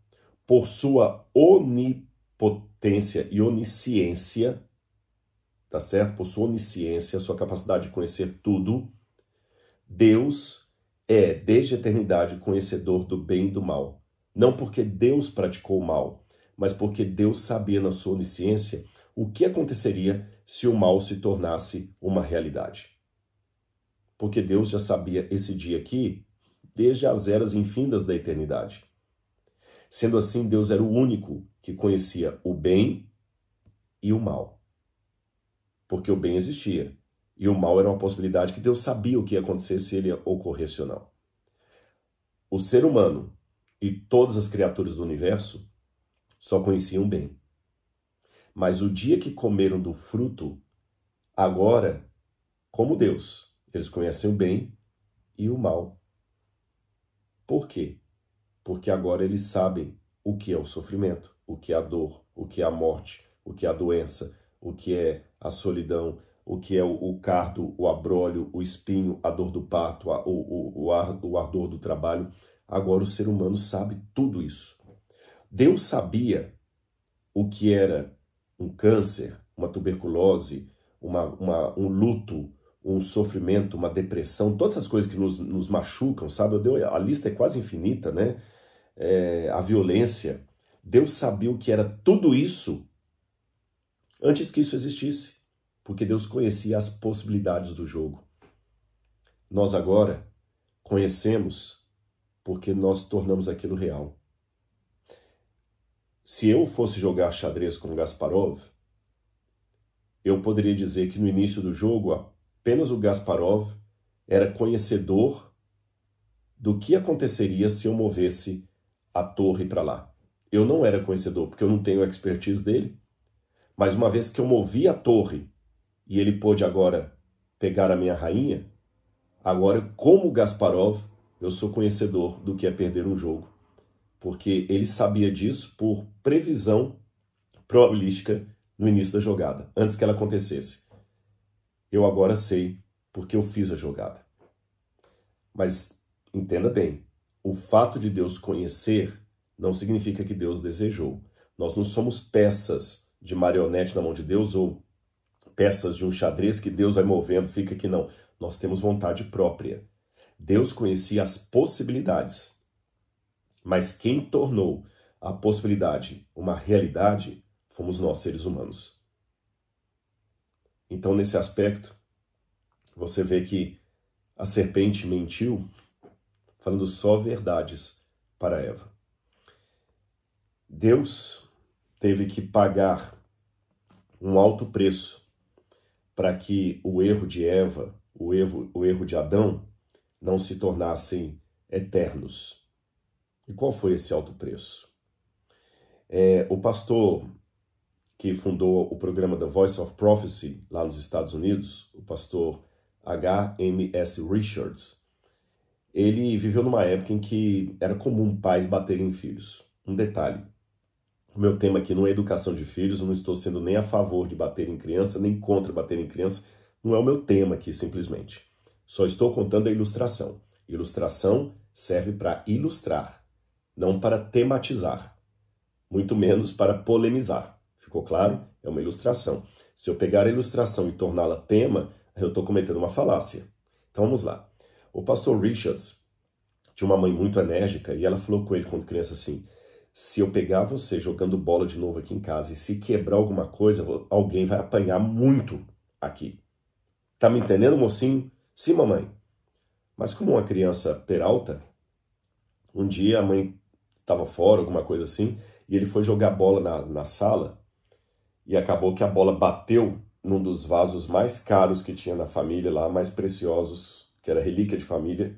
por sua onipotência e onisciência, tá certo? Por sua onisciência, sua capacidade de conhecer tudo, Deus é, desde a eternidade, conhecedor do bem e do mal não porque Deus praticou o mal, mas porque Deus sabia na sua onisciência o que aconteceria se o mal se tornasse uma realidade. Porque Deus já sabia esse dia aqui desde as eras infindas da eternidade. Sendo assim, Deus era o único que conhecia o bem e o mal. Porque o bem existia e o mal era uma possibilidade que Deus sabia o que ia acontecer se ele ocorresse ou não. O ser humano e todas as criaturas do universo só conheciam bem. Mas o dia que comeram do fruto, agora, como Deus, eles conhecem o bem e o mal. Por quê? Porque agora eles sabem o que é o sofrimento, o que é a dor, o que é a morte, o que é a doença, o que é a solidão, o que é o, o cardo, o abrolho, o espinho, a dor do parto, a, o, o, o, ar, o ardor do trabalho. Agora o ser humano sabe tudo isso. Deus sabia o que era um câncer, uma tuberculose, uma, uma, um luto, um sofrimento, uma depressão, todas essas coisas que nos, nos machucam, sabe? Deu, a lista é quase infinita, né? É, a violência. Deus sabia o que era tudo isso antes que isso existisse, porque Deus conhecia as possibilidades do jogo. Nós agora conhecemos porque nós tornamos aquilo real. Se eu fosse jogar xadrez com Gasparov, eu poderia dizer que no início do jogo apenas o Gasparov era conhecedor do que aconteceria se eu movesse a torre para lá. Eu não era conhecedor, porque eu não tenho a expertise dele, mas uma vez que eu movi a torre e ele pôde agora pegar a minha rainha, agora, como Gasparov, eu sou conhecedor do que é perder um jogo, porque ele sabia disso por previsão probabilística no início da jogada, antes que ela acontecesse. Eu agora sei porque eu fiz a jogada. Mas entenda bem, o fato de Deus conhecer não significa que Deus desejou. Nós não somos peças de marionete na mão de Deus ou peças de um xadrez que Deus vai movendo, fica que não. Nós temos vontade própria. Deus conhecia as possibilidades, mas quem tornou a possibilidade uma realidade fomos nós, seres humanos. Então, nesse aspecto, você vê que a serpente mentiu falando só verdades para Eva. Deus teve que pagar um alto preço para que o erro de Eva, o erro, o erro de Adão, não se tornassem eternos. E qual foi esse alto preço? É, o pastor que fundou o programa The Voice of Prophecy lá nos Estados Unidos, o pastor H.M.S. Richards, ele viveu numa época em que era comum pais baterem em filhos. Um detalhe: o meu tema aqui não é educação de filhos, eu não estou sendo nem a favor de bater em criança, nem contra bater em criança, não é o meu tema aqui simplesmente. Só estou contando a ilustração. Ilustração serve para ilustrar, não para tematizar, muito menos para polemizar. Ficou claro? É uma ilustração. Se eu pegar a ilustração e torná-la tema, eu estou cometendo uma falácia. Então vamos lá. O pastor Richards tinha uma mãe muito enérgica e ela falou com ele quando criança assim: se eu pegar você jogando bola de novo aqui em casa e se quebrar alguma coisa, alguém vai apanhar muito aqui. Tá me entendendo, mocinho? Sim, mamãe. Mas como uma criança peralta, um dia a mãe estava fora, alguma coisa assim, e ele foi jogar bola na, na sala e acabou que a bola bateu num dos vasos mais caros que tinha na família lá, mais preciosos, que era relíquia de família,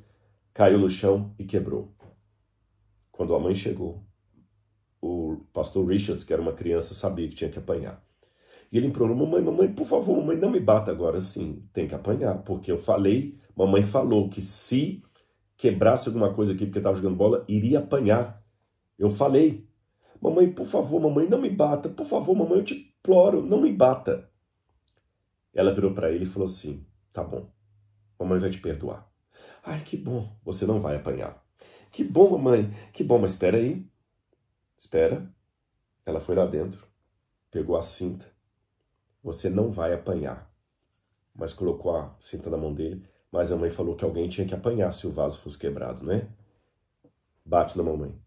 caiu no chão e quebrou. Quando a mãe chegou, o pastor Richards, que era uma criança, sabia que tinha que apanhar. E ele implorou, mamãe, mamãe, por favor, mamãe, não me bata agora. Sim, tem que apanhar, porque eu falei, mamãe falou que se quebrasse alguma coisa aqui porque estava jogando bola, iria apanhar. Eu falei, mamãe, por favor, mamãe, não me bata, por favor, mamãe, eu te imploro, não me bata. Ela virou para ele e falou assim, tá bom, mamãe vai te perdoar. Ai, que bom, você não vai apanhar. Que bom, mamãe, que bom, mas espera aí. Espera. Ela foi lá dentro, pegou a cinta, você não vai apanhar. Mas colocou a cinta na mão dele, mas a mãe falou que alguém tinha que apanhar se o vaso fosse quebrado, né? Bate na mamãe.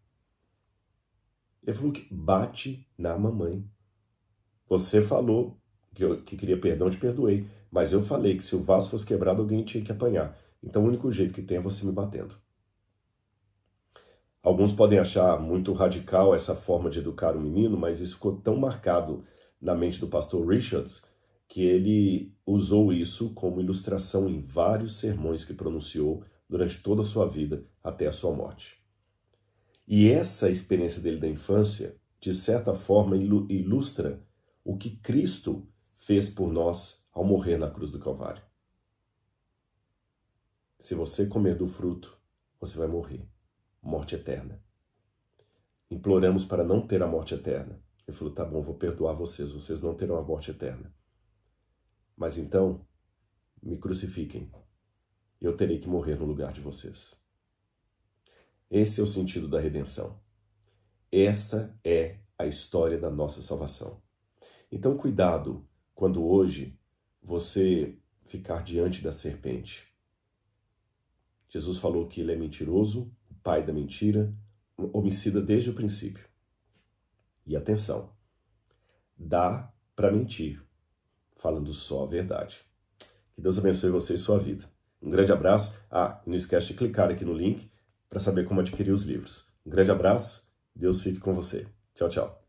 Ele falou que bate na mamãe. Você falou que, eu, que queria perdão, te perdoei. Mas eu falei que se o vaso fosse quebrado, alguém tinha que apanhar. Então o único jeito que tem é você me batendo. Alguns podem achar muito radical essa forma de educar o menino, mas isso ficou tão marcado na mente do pastor Richards, que ele usou isso como ilustração em vários sermões que pronunciou durante toda a sua vida até a sua morte. E essa experiência dele da infância, de certa forma, ilustra o que Cristo fez por nós ao morrer na cruz do Calvário. Se você comer do fruto, você vai morrer morte eterna. Imploramos para não ter a morte eterna ele falou: tá bom, vou perdoar vocês, vocês não terão a morte eterna. Mas então, me crucifiquem. Eu terei que morrer no lugar de vocês. Esse é o sentido da redenção. Esta é a história da nossa salvação. Então, cuidado quando hoje você ficar diante da serpente. Jesus falou que ele é mentiroso, o pai da mentira, homicida desde o princípio. E atenção, dá para mentir, falando só a verdade. Que Deus abençoe você e sua vida. Um grande abraço. Ah, e não esquece de clicar aqui no link para saber como adquirir os livros. Um grande abraço, Deus fique com você. Tchau, tchau.